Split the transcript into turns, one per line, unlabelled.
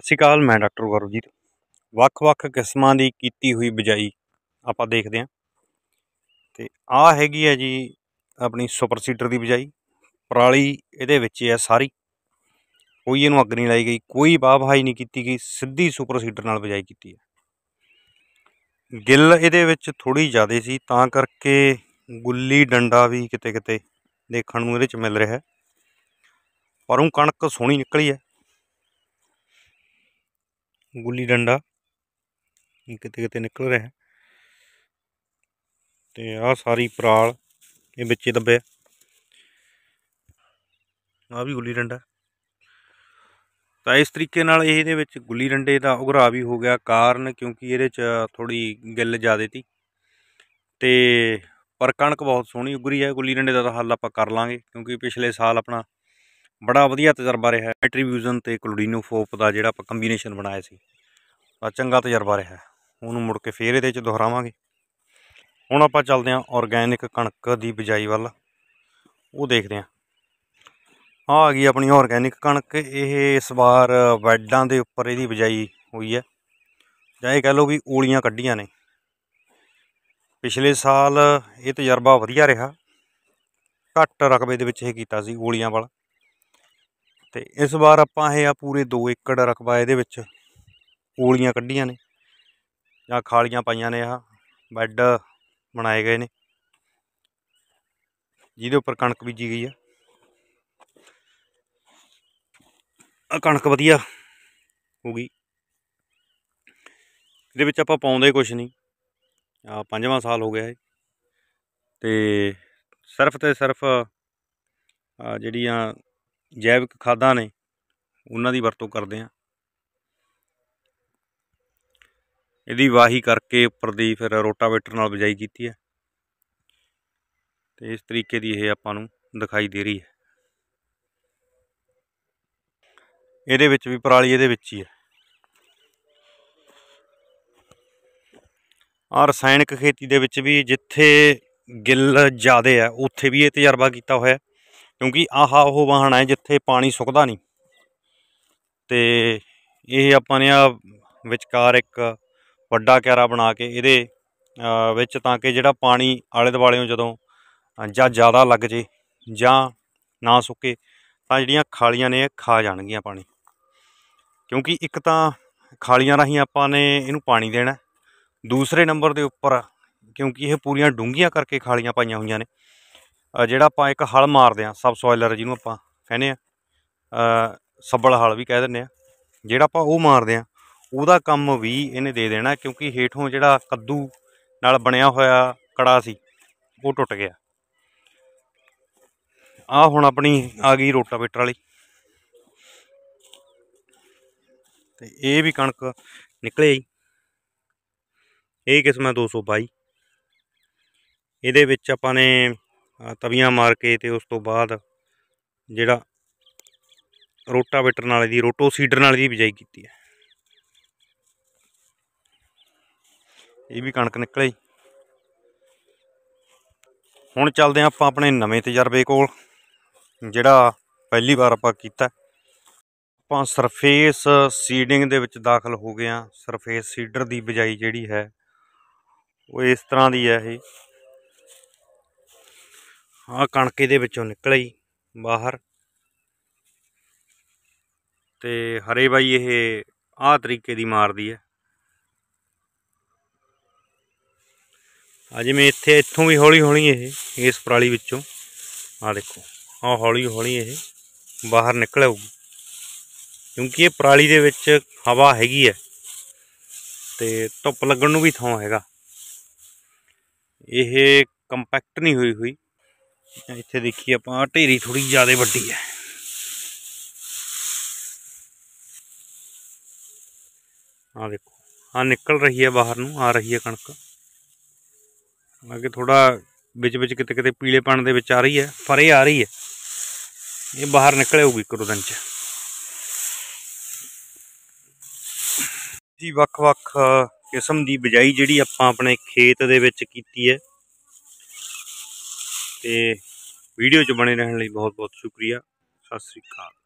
ਸਤਿ ਸ਼੍ਰੀ ਅਕਾਲ ਮੈਂ ਡਾਕਟਰ ਗੁਰਜੀਤ ਵੱਖ-ਵੱਖ ਕਿਸਮਾਂ ਦੀ ਕੀਤੀ ਹੋਈ ਬਜਾਈ ਆਪਾਂ ਦੇਖਦੇ ਹਾਂ ਤੇ ਆ ਹੈਗੀ ਹੈ ਜੀ ਆਪਣੀ ਸੁਪਰ ਸੀਡਰ ਦੀ ਬਜਾਈ ਪਰਾਲੀ ਇਹਦੇ ਵਿੱਚ ਹੈ ਸਾਰੀ ਕੋਈ ਇਹਨੂੰ ਅੱਗ ਨਹੀਂ ਲਾਈ ਗਈ ਕੋਈ ਬਾਹਵਾਈ ਨਹੀਂ ਕੀਤੀ ਗਈ ਸਿੱਧੀ ਸੁਪਰ ਸੀਡਰ ਨਾਲ ਬਜਾਈ ਕੀਤੀ ਹੈ ਗਿੱਲ ਇਹਦੇ ਵਿੱਚ ਥੋੜੀ ਜ਼ਿਆਦਾ ਸੀ ਤਾਂ ਕਰਕੇ ਗੁੱਲੀ ਡੰਡਾ ਵੀ ਕਿਤੇ ਕਿਤੇ ਦੇਖਣ ਨੂੰ ਇਹਦੇ ਵਿੱਚ ਮਿਲ ਰਿਹਾ ਹੈ ਉਹ ਕਣਕ ਸੋਹਣੀ ਨਿਕਲੀ ਹੈ ਗੁੱਲੀ ਡੰਡਾ ਕਿਤੇ ਕਿਤੇ ਨਿਕਲ ਰਿਹਾ ਤੇ ਆਹ ਸਾਰੀ ਪਰਾਲ ਇਹ ਵਿੱਚੇ ਦੱਬਿਆ ਆ ਵੀ ਗੁੱਲੀ ਡੰਡਾ ਤਾਂ ਇਸ ਤਰੀਕੇ ਨਾਲ ਇਹਦੇ ਵਿੱਚ ਗੁੱਲੀ ਡੰਡੇ ਦਾ ਉਗਰਾ ਵੀ ਹੋ ਗਿਆ ਕਾਰਨ ਕਿਉਂਕਿ ਇਹਦੇ 'ਚ ਥੋੜੀ ਗਿੱਲ ਜ਼ਿਆਦੇ ਸੀ ਤੇ ਪਰ ਕਣਕ ਬਹੁਤ ਸੋਹਣੀ ਉਗਰੀ ਹੈ ਗੁੱਲੀ ਡੰਡੇ ਦਾ ਤਾਂ ਹੱਲ ਆਪਾਂ ਕਰ ਲਾਂਗੇ ਕਿਉਂਕਿ ਪਿਛਲੇ ਸਾਲ ਆਪਣਾ ਬੜਾ ਵਧੀਆ ਤਜਰਬਾ ਰਿਹਾ ਐਟਰੀਬਿਊਜ਼ਨ ਤੇ ਫੋਪ ਦਾ ਜਿਹੜਾ ਆਪਾਂ ਕੰਬੀਨੇਸ਼ਨ ਬਣਾਇਆ ਸੀ ਬੜਾ ਚੰਗਾ ਤਜਰਬਾ ਰਿਹਾ ਉਹਨੂੰ ਮੁੜ ਕੇ ਫੇਰ ਇਹਦੇ ਵਿੱਚ ਦੁਹਰਾਵਾਂਗੇ ਹੁਣ ਆਪਾਂ ਚੱਲਦੇ ਆਂ ਆਰਗੈਨਿਕ ਕਣਕ ਦੀ ਬਿਜਾਈ ਵੱਲ ਉਹ ਦੇਖਦੇ ਆਂ ਆ ਆ ਗਈ ਆਪਣੀ ਆਰਗੈਨਿਕ ਕਣਕ ਇਹ ਇਸ ਵਾਰ ਵੈਡਾਂ ਦੇ ਉੱਪਰ ਇਹਦੀ ਬਿਜਾਈ ਹੋਈ ਹੈ ਜਾਂ ਇਹ ਕਹ ਲਓ ਵੀ ਊਲੀਆਂ ਕੱਢੀਆਂ ਨੇ ਪਿਛਲੇ ਸਾਲ ਇਹ ਤਜਰਬਾ ਵਧੀਆ ਰਿਹਾ ਘੱਟ ਰਕਬੇ ਦੇ ਵਿੱਚ ਇਹ ਕੀਤਾ ਸੀ ਊਲੀਆਂ ਵਾਲਾ ਤੇ ਇਸ ਵਾਰ ਆਪਾਂ ਇਹ ਆ ਪੂਰੇ 2 ਏਕੜ ਰਕਬਾ ਇਹਦੇ ਵਿੱਚ ਓਲੀਆਂ ਕੱਢੀਆਂ ਨੇ ਜਾਂ ਖਾਲੀਆਂ ਪਾਈਆਂ ਨੇ ਆ ਬੈੱਡ ਬਣਾਏ ਗਏ ਨੇ ਜਿਹਦੇ ਉੱਪਰ ਕਣਕ ਬੀਜੀ ਗਈ ਆ ਆ ਕਣਕ ਵਧੀਆ ਹੋ ਗਈ ਇਹਦੇ ਵਿੱਚ ਆਪਾਂ ਪਾਉਂਦੇ ਕੁਝ ਨਹੀਂ ਆ ਪੰਜਵਾਂ ਸਾਲ ਹੋ ਗਿਆ ਹੈ ਤੇ ਸਿਰਫ ਤੇ ਸਿਰਫ ਜਿਹੜੀਆਂ ਜੈਵਿਕ ਖਾਦਾਂ ਨੇ ਉਹਨਾਂ ਦੀ ਵਰਤੋਂ ਕਰਦੇ ਆ ਇਹਦੀ ਵਾਹੀ ਕਰਕੇ ਉੱਪਰ ਦੀ ਫਿਰ ਰੋਟਾਵੇਟਰ ਨਾਲ ਬਿਜਾਈ ਕੀਤੀ ਹੈ ਤੇ ਇਸ ਤਰੀਕੇ ਦੀ ਇਹ ਆਪਾਂ ਨੂੰ ਦਿਖਾਈ ਦੇ ਰਹੀ ਹੈ ਇਹਦੇ ਵਿੱਚ ਵੀ ਪਰਾਲੀ ਇਹਦੇ ਵਿੱਚ ਹੀ ਹੈ ਆ ਰਸਾਇਣਿਕ ਖੇਤੀ ਦੇ ਵਿੱਚ ਵੀ ਜਿੱਥੇ ਗਿੱਲ ਜ਼ਿਆਦੇ ਆ ਉੱਥੇ ਵੀ ਇਹ ਤਜਰਬਾ ਕੀਤਾ ਹੋਇਆ ਕਿਉਂਕਿ ਆਹਾ ਉਹ ਵਾਹਣ ਹੈ ਜਿੱਥੇ ਪਾਣੀ ਸੁੱਕਦਾ ਨਹੀਂ ਤੇ ਇਹ ਆਪਾਂ ਨੇ ਆ ਵਿਚਕਾਰ ਇੱਕ ਵੱਡਾ ਕਿਆਰਾ ਬਣਾ ਕੇ ਇਹਦੇ ਵਿੱਚ ਤਾਂ ਕਿ ਜਿਹੜਾ ਪਾਣੀ ਆਲੇ ਦੁਆਲੇੋਂ ਜਦੋਂ ਜਾਂ ਜ਼ਿਆਦਾ ਲੱਗ ਜੇ ਜਾਂ ਨਾ ਸੁੱਕੇ ਤਾਂ ਜਿਹੜੀਆਂ ਖਾਲੀਆਂ ਨੇ ਖਾ ਜਾਣਗੀਆਂ ਪਾਣੀ ਕਿਉਂਕਿ ਇੱਕ ਤਾਂ ਖਾਲੀਆਂ ਰਾਹੀਂ ਆਪਾਂ ਨੇ ਇਹਨੂੰ ਪਾਣੀ ਦੇਣਾ ਦੂਸਰੇ ਨੰਬਰ ਦੇ ਉੱਪਰ ਕਿਉਂਕਿ ਇਹ ਪੂਰੀਆਂ ਡੂੰਗੀਆਂ ਕਰਕੇ ਖਾਲੀਆਂ ਪਾਈਆਂ ਹੋਈਆਂ ਨੇ ਜਿਹੜਾ ਆਪਾਂ ਇੱਕ ਹਲ ਮਾਰਦੇ ਆ ਸਬ ਸੋਇਲਰ ਜਿਹਨੂੰ ਆਪਾਂ ਕਹਿੰਦੇ ਆ ਸੱਬਲ ਹਲ ਵੀ ਕਹਿ ਦਿੰਦੇ ਆ ਜਿਹੜਾ ਆਪਾਂ ਉਹ ਮਾਰਦੇ ਆ ਉਹਦਾ ਕੰਮ ਵੀ ਇਹਨੇ ਦੇ ਦੇਣਾ ਕਿਉਂਕਿ ਹੇਠੋਂ ਜਿਹੜਾ ਕੱਦੂ ਨਾਲ ਬਣਿਆ ਹੋਇਆ ਕੜਾ ਸੀ ਉਹ ਟੁੱਟ ਗਿਆ ਆ ਹੁਣ ਆਪਣੀ ਆ ਗਈ ਰੋਟਾਵੇਟਰ ਵਾਲੀ ਤੇ ਇਹ ਵੀ ਕਣਕ ਨਿਕਲੇ ਇਹ ਕਿਸਮ ਹੈ 222 ਇਹਦੇ ਵਿੱਚ ਆਪਾਂ ਨੇ ਤਵੀਆਂ ਮਾਰ ਕੇ ਤੇ ਉਸ ਤੋਂ ਬਾਅਦ ਜਿਹੜਾ ਰੋਟਾਵੇਟਰ ਨਾਲ ਦੀ ਰੋਟੋ ਸੀਡਰ ਨਾਲ ਦੀ ਬਿਜਾਈ ਕੀਤੀ ਹੈ ਇਹ ਵੀ ਕਣਕ ਨਿਕਲੇ ਹੁਣ ਚੱਲਦੇ ਆਪਾਂ ਆਪਣੇ ਨਵੇਂ ਤਜਰਬੇ ਕੋਲ ਜਿਹੜਾ ਪਹਿਲੀ ਵਾਰ ਆਪਾਂ ਕੀਤਾ ਆਪਾਂ ਸਰਫੇਸ ਸੀਡਿੰਗ ਦੇ ਵਿੱਚ ਦਾਖਲ ਹੋ ਗਏ ਆ ਸਰਫੇਸ ਸੀਡਰ ਦੀ ਬਜਾਈ ਜਿਹੜੀ ਹੈ ਉਹ ਇਸ ਤਰ੍ਹਾਂ ਦੀ ਹੈ ਇਹ ਆ ਕਣਕੇ ਦੇ ਵਿੱਚੋਂ ਨਿਕਲਿਆ ਬਾਹਰ ਤੇ ਹਰੇ ਬਾਈ ਇਹ ਆਹ ਤਰੀਕੇ ਦੀ ਮਾਰਦੀ ਹੈ ਆ ਜਿਵੇਂ ਇੱਥੇ ਇੱਥੋਂ ਵੀ ਹੌਲੀ ਹੌਲੀ ਇਹ ਇਸ ਪਰਾਲੀ ਵਿੱਚੋਂ ਆ ਦੇਖੋ ਆ ਹੌਲੀ ਹੌਲੀ ਇਹ ਬਾਹਰ ਨਿਕਲ ਕਿਉਂਕਿ ਇਹ ਪਰਾਲੀ ਦੇ ਵਿੱਚ ਹਵਾ ਹੈਗੀ ਹੈ ਤੇ ਧੁੱਪ ਲੱਗਣ ਨੂੰ ਵੀ ਥਾਂ ਹੈਗਾ ਇਹ ਕੰਪੈਕਟ ਨਹੀਂ ਹੋਈ ਹੋਈ ਇੱਥੇ ਦੇਖੀ ਆਪਾਂ ਢੇਰੀ ਥੋੜੀ ਜ਼ਿਆਦਾ ਵੱਡੀ ਹੈ ਆ ਦੇਖੋ ਆ ਨਿਕਲ ਰਹੀ ਹੈ ਬਾਹਰ ਨੂੰ ਆ ਰਹੀ ਹੈ ਕਣਕ ਲੱਗੇ ਥੋੜਾ ਵਿੱਚ ਵਿੱਚ ਕਿਤੇ ਕਿਤੇ ਪੀਲੇ ਪਣ ਦੇ ਵਿੱਚ ਆ ਰਹੀ ਹੈ ਪਰ ਇਹ ਆ ਰਹੀ ਹੈ ਇਹ ਬਾਹਰ ਨਿਕਲੇ ਹੋਊਗੀ ਕਰੋ ਦਿਨ ਚ ਜੀ ਵੱਖ-ਵੱਖ ਕਿਸਮ ਦੀ ਬਜਾਈ ਜਿਹੜੀ ਆਪਾਂ ਆਪਣੇ ਖੇਤ ਦੇ ਵਿੱਚ ਕੀਤੀ ਹੈ ਤੇ ਵੀਡੀਓ 'ਚ ਬਣੇ ਰਹਿਣ ਲਈ ਬਹੁਤ ਬਹੁਤ ਸ਼ੁਕਰੀਆ ਸਤਿ ਸ੍ਰੀ ਅਕਾਲ